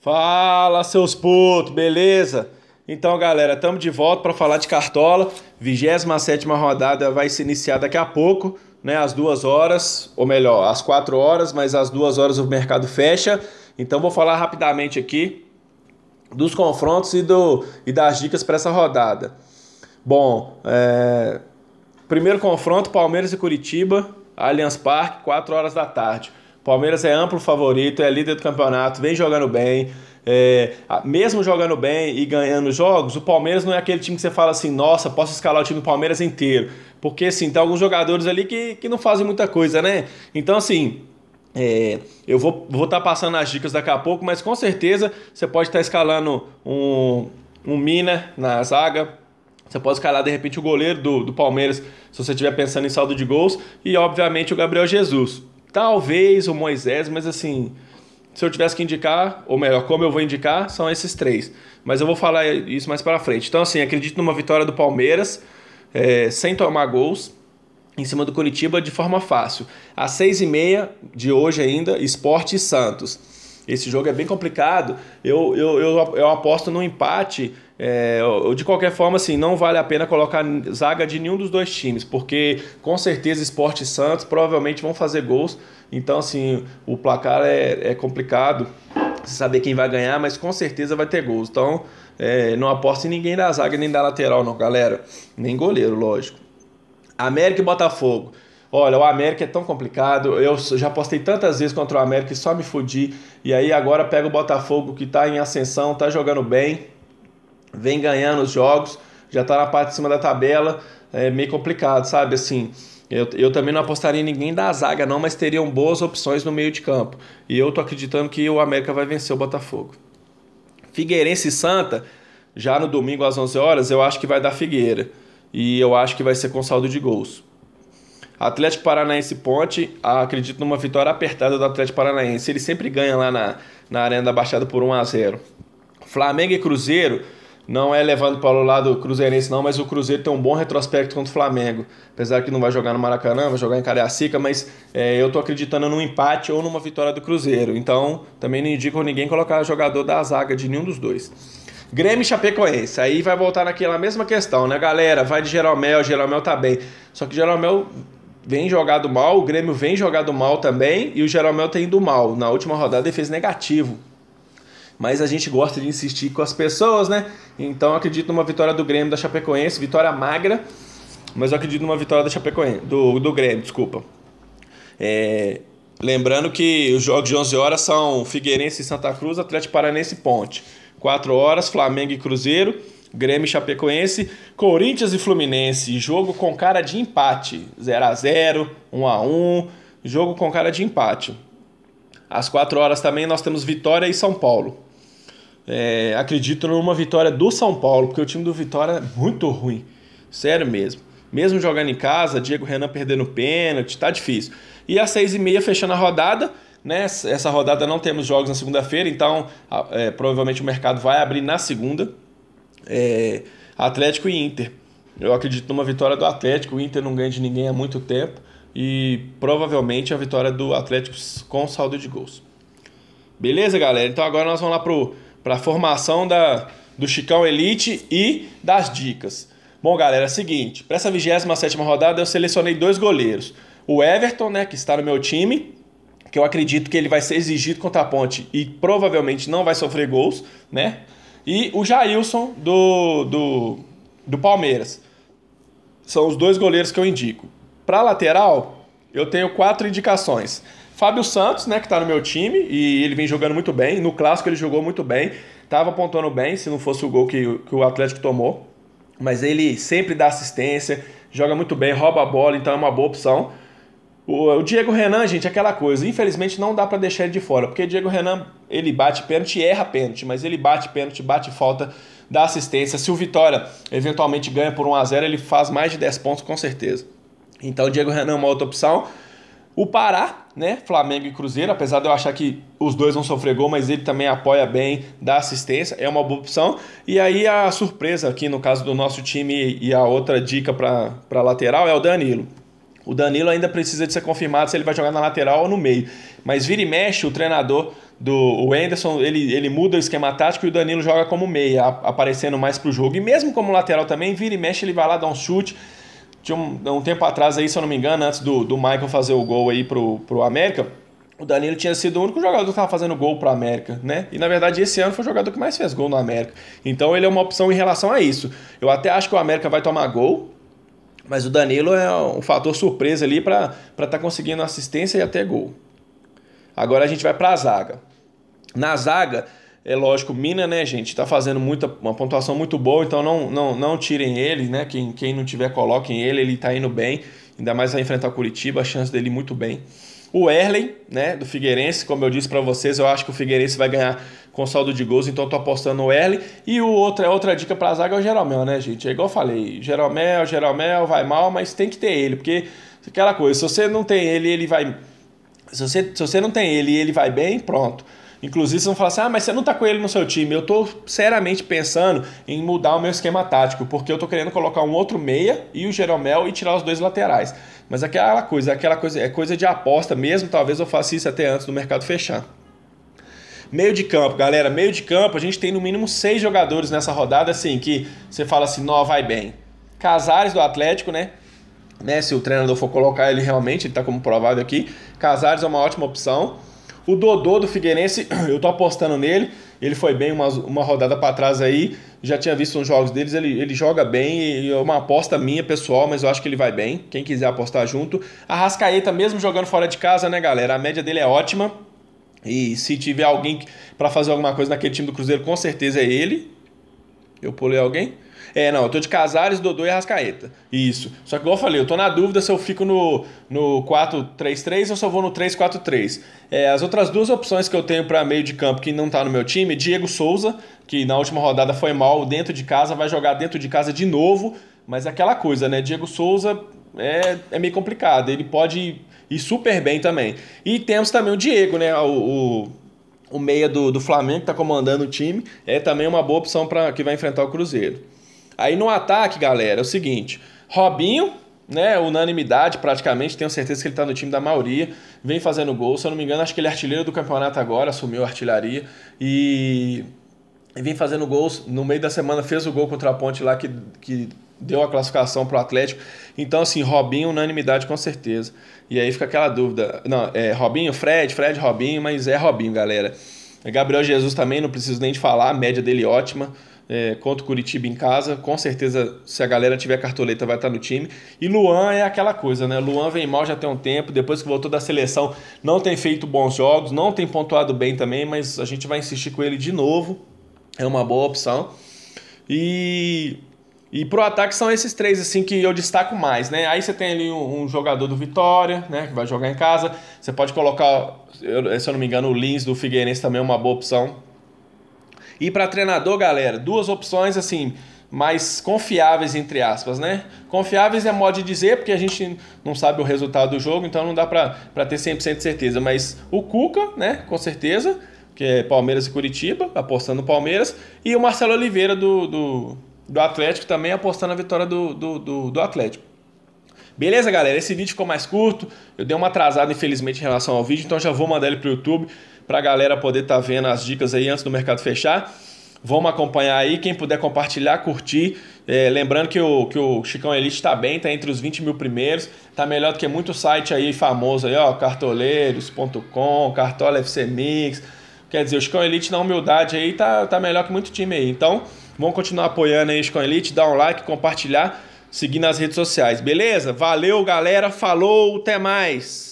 Fala, seus putos, beleza? Então, galera, estamos de volta para falar de Cartola. 27 rodada vai se iniciar daqui a pouco, né? Às duas horas, ou melhor, às quatro horas, mas às duas horas o mercado fecha. Então, vou falar rapidamente aqui dos confrontos e, do, e das dicas para essa rodada. Bom, é... primeiro confronto: Palmeiras e Curitiba, Allianz Parque, 4 horas da tarde. Palmeiras é amplo favorito, é líder do campeonato, vem jogando bem. É, mesmo jogando bem e ganhando jogos, o Palmeiras não é aquele time que você fala assim, nossa, posso escalar o time do Palmeiras inteiro. Porque, assim, tem alguns jogadores ali que, que não fazem muita coisa, né? Então, assim, é, eu vou estar vou tá passando as dicas daqui a pouco, mas com certeza você pode estar tá escalando um, um Mina na zaga. Você pode escalar de repente o goleiro do, do Palmeiras se você estiver pensando em saldo de gols. E obviamente o Gabriel Jesus. Talvez o Moisés, mas assim, se eu tivesse que indicar, ou melhor, como eu vou indicar, são esses três. Mas eu vou falar isso mais para frente. Então, assim, acredito numa vitória do Palmeiras, é, sem tomar gols, em cima do Curitiba de forma fácil. Às seis e meia de hoje ainda, Esporte e Santos. Esse jogo é bem complicado. Eu, eu, eu, eu aposto no empate. É, eu, de qualquer forma, assim, não vale a pena colocar zaga de nenhum dos dois times, porque com certeza Esporte e Santos provavelmente vão fazer gols. Então, assim, o placar é, é complicado saber quem vai ganhar, mas com certeza vai ter gols. Então, é, não aposto em ninguém da zaga nem da lateral, não, galera. Nem goleiro, lógico. América e Botafogo olha, o América é tão complicado, eu já postei tantas vezes contra o América e só me fudi, e aí agora pega o Botafogo que está em ascensão, está jogando bem, vem ganhando os jogos, já está na parte de cima da tabela, é meio complicado, sabe, assim... Eu, eu também não apostaria em ninguém da zaga, não, mas teriam boas opções no meio de campo. E eu tô acreditando que o América vai vencer o Botafogo. Figueirense e Santa, já no domingo às 11 horas, eu acho que vai dar Figueira. E eu acho que vai ser com saldo de gols. Atlético Paranaense Ponte, acredito numa vitória apertada do Atlético Paranaense. Ele sempre ganha lá na, na Arena da Baixada por 1 a 0 Flamengo e Cruzeiro, não é levando para o lado cruzeirense não, mas o Cruzeiro tem um bom retrospecto contra o Flamengo. Apesar que não vai jogar no Maracanã, vai jogar em Cariacica, mas é, eu estou acreditando num empate ou numa vitória do Cruzeiro. Então, também não indico ninguém colocar jogador da zaga de nenhum dos dois. Grêmio e Chapecoense, aí vai voltar naquela mesma questão, né? Galera, vai de Jeromel, Jeromel tá bem. Só que Jeromel vem jogado mal, o Grêmio vem jogado mal também e o Jeromel tem tá indo mal. Na última rodada ele fez negativo. Mas a gente gosta de insistir com as pessoas, né? Então eu acredito numa vitória do Grêmio da Chapecoense, vitória magra, mas eu acredito numa vitória da Chapecoense, do, do Grêmio, desculpa. É, lembrando que os jogos de 11 horas são Figueirense e Santa Cruz, Atlético Paranense e Ponte. 4 horas, Flamengo e Cruzeiro. Grêmio e Chapecoense, Corinthians e Fluminense, jogo com cara de empate, 0 a 0 1 a 1 jogo com cara de empate. Às 4 horas também nós temos Vitória e São Paulo. É, acredito numa vitória do São Paulo, porque o time do Vitória é muito ruim, sério mesmo. Mesmo jogando em casa, Diego Renan perdendo pênalti, tá difícil. E às 6 e meia fechando a rodada, nessa né? essa rodada não temos jogos na segunda-feira, então é, provavelmente o mercado vai abrir na segunda é, Atlético e Inter. Eu acredito numa vitória do Atlético, o Inter não ganha de ninguém há muito tempo e provavelmente a vitória do Atlético com saldo de gols. Beleza, galera? Então agora nós vamos lá para a formação da, do Chicão Elite e das dicas. Bom, galera, é o seguinte, para essa 27 rodada eu selecionei dois goleiros. O Everton, né, que está no meu time, que eu acredito que ele vai ser exigido contra a Ponte e provavelmente não vai sofrer gols, né? E o Jailson do, do, do Palmeiras. São os dois goleiros que eu indico. Para lateral, eu tenho quatro indicações. Fábio Santos, né, que está no meu time, e ele vem jogando muito bem. No clássico ele jogou muito bem, estava pontuando bem, se não fosse o gol que, que o Atlético tomou. Mas ele sempre dá assistência, joga muito bem, rouba a bola, então é uma boa opção. O, Diego Renan, gente, é aquela coisa. Infelizmente não dá para deixar ele de fora, porque Diego Renan ele bate pênalti, erra pênalti, mas ele bate pênalti, bate falta, dá assistência. Se o Vitória eventualmente ganha por 1 a 0 ele faz mais de 10 pontos com certeza. Então o Diego Renan é uma outra opção. O Pará, né? Flamengo e Cruzeiro, apesar de eu achar que os dois vão sofrer gol, mas ele também apoia bem, dá assistência, é uma boa opção. E aí a surpresa aqui no caso do nosso time e a outra dica para lateral é o Danilo. O Danilo ainda precisa de ser confirmado se ele vai jogar na lateral ou no meio. Mas vira e mexe, o treinador do o Anderson, ele, ele muda o esquema tático e o Danilo joga como meia, aparecendo mais pro jogo. E mesmo como lateral também, vira e mexe, ele vai lá dar um chute. Tinha um, um tempo atrás aí, se eu não me engano, antes do, do Michael fazer o gol aí pro, pro América, o Danilo tinha sido o único jogador que estava fazendo gol para América, né? E na verdade esse ano foi o jogador que mais fez gol no América. Então ele é uma opção em relação a isso. Eu até acho que o América vai tomar gol, mas o Danilo é um fator surpresa ali para estar tá conseguindo assistência e até gol. Agora a gente vai para a zaga. Na zaga, é lógico, Mina, né, gente, Tá fazendo muita, uma pontuação muito boa, então não, não, não tirem ele, né? Quem, quem não tiver, coloquem ele, ele está indo bem. Ainda mais vai enfrentar o Curitiba, a chance dele muito bem. O Erlen, né, do Figueirense, como eu disse para vocês, eu acho que o Figueirense vai ganhar com saldo de gols, então eu tô apostando no Erlen. E o outra, é outra dica pra zaga é o Jeromel, né, gente? É igual eu falei, Jeromel, Jeromel vai mal, mas tem que ter ele, porque aquela coisa, se você não tem ele, ele vai se você, se você não tem ele e ele vai bem, pronto. Inclusive, vocês vão falar assim: ah, mas você não tá com ele no seu time. Eu tô seriamente pensando em mudar o meu esquema tático, porque eu tô querendo colocar um outro meia e o Jeromel e tirar os dois laterais. Mas é aquela coisa, é aquela coisa, é coisa de aposta mesmo. Talvez eu faça isso até antes do mercado fechar. Meio de campo, galera, meio de campo, a gente tem no mínimo seis jogadores nessa rodada, assim, que você fala assim, não vai bem. Casares do Atlético, né? né? Se o treinador for colocar ele realmente, ele tá como provável aqui. Casares é uma ótima opção. O Dodô do Figueirense, eu tô apostando nele. Ele foi bem uma, uma rodada para trás aí. Já tinha visto uns jogos deles, ele, ele joga bem. E é uma aposta minha, pessoal, mas eu acho que ele vai bem. Quem quiser apostar junto. A Rascaeta, mesmo jogando fora de casa, né, galera? A média dele é ótima. E se tiver alguém para fazer alguma coisa naquele time do Cruzeiro, com certeza é ele. Eu pulei alguém? É, não, eu tô de Casares, Dodô e Rascaeta. Isso. Só que, igual eu falei, eu tô na dúvida se eu fico no, no 4-3-3 ou se eu vou no 3-4-3. É, as outras duas opções que eu tenho para meio de campo que não tá no meu time, Diego Souza, que na última rodada foi mal dentro de casa, vai jogar dentro de casa de novo. Mas é aquela coisa, né? Diego Souza é, é meio complicado. Ele pode ir super bem também. E temos também o Diego, né? o, o o meia do, do Flamengo que está comandando o time, é também uma boa opção para que vai enfrentar o Cruzeiro. Aí no ataque, galera, é o seguinte: Robinho, né? Unanimidade praticamente, tenho certeza que ele está no time da maioria, vem fazendo gol. Se eu não me engano, acho que ele é artilheiro do campeonato agora, assumiu a artilharia e vem fazendo gols. No meio da semana fez o gol contra a Ponte lá que, que deu a classificação pro Atlético. Então, assim, Robinho, unanimidade com certeza. E aí fica aquela dúvida: não, é Robinho, Fred, Fred, Robinho, mas é Robinho, galera. É Gabriel Jesus também, não preciso nem de falar, a média dele é ótima é, contra o Curitiba em casa. Com certeza, se a galera tiver cartoleta, vai estar no time. E Luan é aquela coisa, né? Luan vem mal já tem um tempo, depois que voltou da seleção, não tem feito bons jogos, não tem pontuado bem também, mas a gente vai insistir com ele de novo. É uma boa opção. E. E pro ataque são esses três assim que eu destaco mais, né? Aí você tem ali um, um jogador do Vitória, né? Que vai jogar em casa. Você pode colocar, eu, se eu não me engano, o Lins do Figueirense também é uma boa opção e para treinador, galera, duas opções assim mais confiáveis, entre aspas, né? Confiáveis é modo de dizer, porque a gente não sabe o resultado do jogo, então não dá para ter 100% de certeza. Mas o Cuca, né, com certeza, que é Palmeiras e Curitiba, apostando no Palmeiras, e o Marcelo Oliveira do, do, do Atlético também apostando na vitória do, do, do, do Atlético. Beleza, galera? Esse vídeo ficou mais curto. Eu dei uma atrasada, infelizmente, em relação ao vídeo, então já vou mandar ele para o YouTube para a galera poder estar tá vendo as dicas aí antes do mercado fechar. Vamos acompanhar aí. Quem puder compartilhar, curtir. É, lembrando que o, que o Chicão Elite está bem, está entre os 20 mil primeiros. Está melhor do que muito site aí famoso aí, ó. Cartoleiros.com, Cartola FC Mix. Quer dizer, o Chicão Elite na humildade aí tá, tá melhor que muito time aí. Então, vamos continuar apoiando aí o Chicão Elite. Dá um like, compartilhar seguir nas redes sociais. Beleza? Valeu, galera. Falou, até mais.